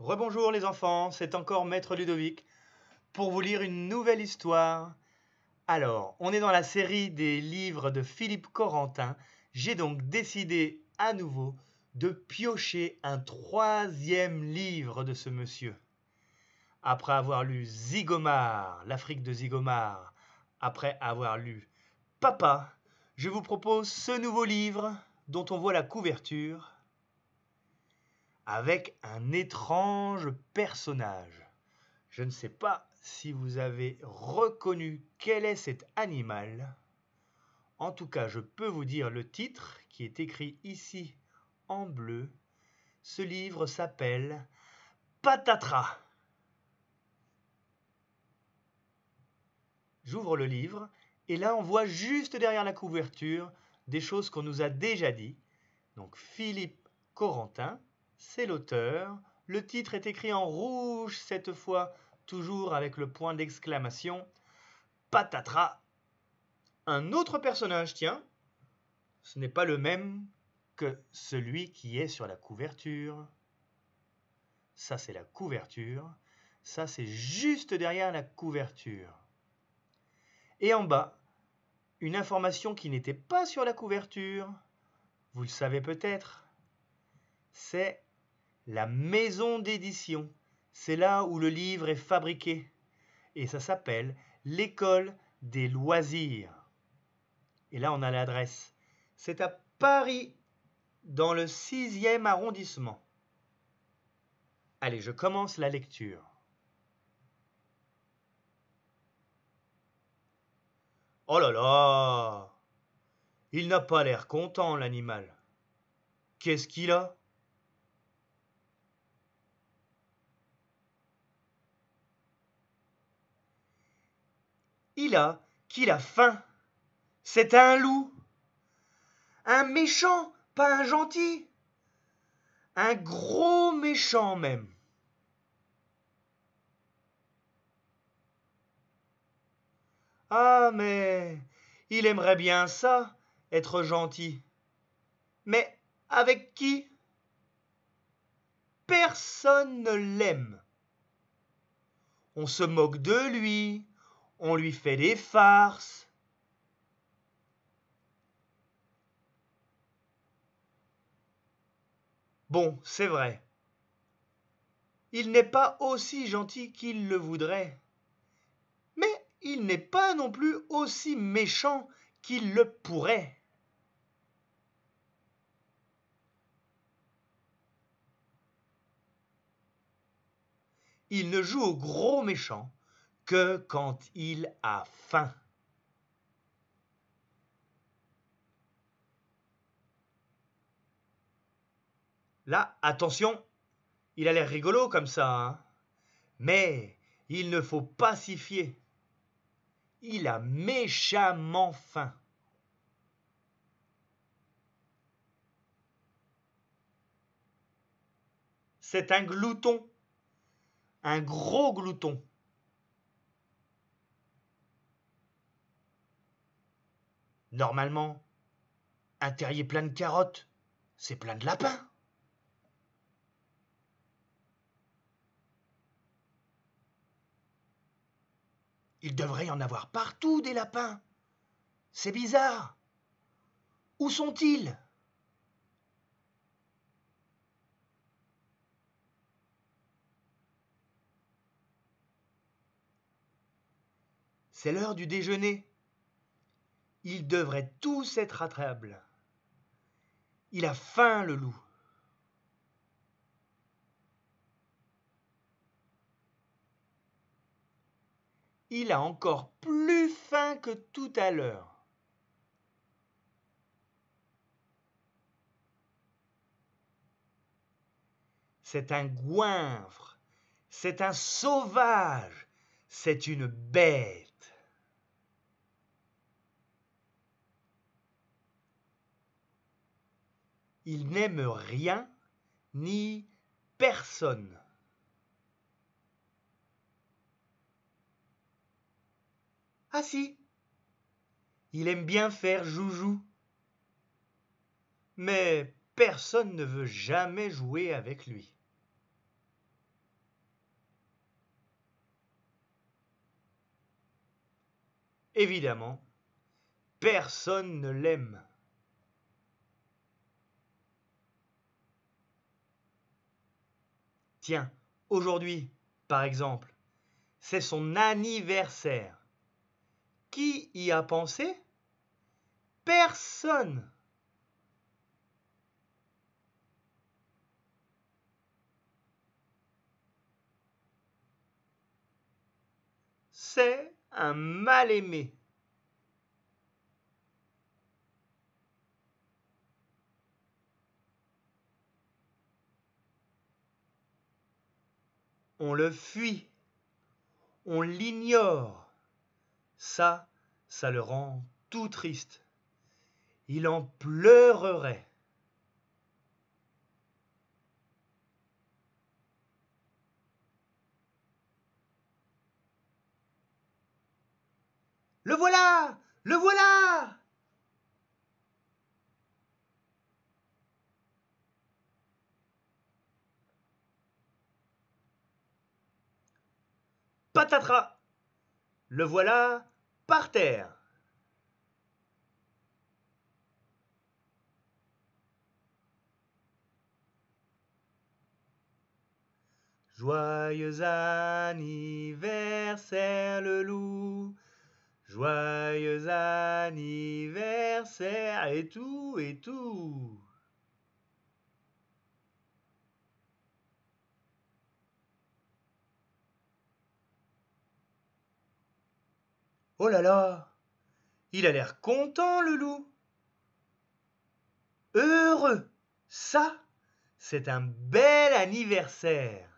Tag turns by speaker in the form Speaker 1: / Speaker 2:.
Speaker 1: Rebonjour les enfants, c'est encore Maître Ludovic pour vous lire une nouvelle histoire. Alors, on est dans la série des livres de Philippe Corentin. J'ai donc décidé à nouveau de piocher un troisième livre de ce monsieur. Après avoir lu Zigomar, l'Afrique de Zigomar, après avoir lu Papa, je vous propose ce nouveau livre dont on voit la couverture avec un étrange personnage. Je ne sais pas si vous avez reconnu quel est cet animal. En tout cas, je peux vous dire le titre qui est écrit ici en bleu. Ce livre s'appelle Patatras. J'ouvre le livre et là on voit juste derrière la couverture des choses qu'on nous a déjà dit. Donc Philippe Corentin c'est l'auteur. Le titre est écrit en rouge cette fois, toujours avec le point d'exclamation. Patatras. Un autre personnage, tiens. Ce n'est pas le même que celui qui est sur la couverture. Ça, c'est la couverture. Ça, c'est juste derrière la couverture. Et en bas, une information qui n'était pas sur la couverture. Vous le savez peut-être. C'est la maison d'édition. C'est là où le livre est fabriqué. Et ça s'appelle l'école des loisirs. Et là, on a l'adresse. C'est à Paris, dans le sixième arrondissement. Allez, je commence la lecture. Oh là là Il n'a pas l'air content, l'animal. Qu'est-ce qu'il a il a qu'il a faim. C'est un loup. Un méchant, pas un gentil. Un gros méchant même. Ah, mais il aimerait bien ça, être gentil. Mais avec qui Personne ne l'aime. On se moque de lui, on lui fait des farces. Bon, c'est vrai. Il n'est pas aussi gentil qu'il le voudrait. Mais il n'est pas non plus aussi méchant qu'il le pourrait. Il ne joue au gros méchant que quand il a faim. Là, attention, il a l'air rigolo comme ça, hein. mais il ne faut pas s'y fier. Il a méchamment faim. C'est un glouton, un gros glouton. Normalement, un terrier plein de carottes, c'est plein de lapins. Il devrait y en avoir partout des lapins. C'est bizarre. Où sont-ils C'est l'heure du déjeuner. Ils devraient tous être attrayables. Il a faim, le loup. Il a encore plus faim que tout à l'heure. C'est un goinfre, c'est un sauvage, c'est une bête. Il n'aime rien ni personne. Ah si Il aime bien faire joujou. Mais personne ne veut jamais jouer avec lui. Évidemment, personne ne l'aime. aujourd'hui, par exemple, c'est son anniversaire. Qui y a pensé Personne. C'est un mal-aimé. on le fuit, on l'ignore. Ça, ça le rend tout triste. Il en pleurerait. Le voilà Le voilà patatras Le voilà par terre Joyeux anniversaire le loup, joyeux anniversaire et tout et tout. Oh là là Il a l'air content, le loup Heureux Ça, c'est un bel anniversaire